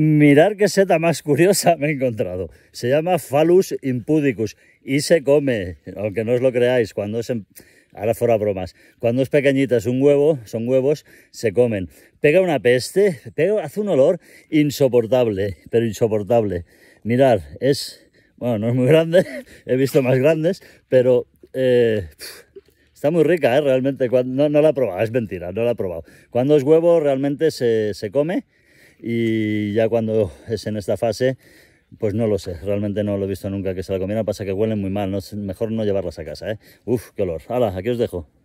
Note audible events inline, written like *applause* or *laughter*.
Mirar qué seta más curiosa me he encontrado. Se llama Phallus impudicus y se come, aunque no os lo creáis, cuando es... Ahora fuera bromas. Cuando es pequeñita es un huevo, son huevos, se comen. Pega una peste, pega, hace un olor insoportable, pero insoportable. Mirad, es... Bueno, no es muy grande, *laughs* he visto más grandes, pero... Eh, está muy rica, ¿eh? realmente. No, no la he probado, es mentira, no la he probado. Cuando es huevo, realmente se come y ya cuando es en esta fase, pues no lo sé, realmente no lo he visto nunca que se la comieran pasa que huelen muy mal, mejor no llevarlas a casa, ¿eh? Uf, qué olor. Hala, aquí os dejo.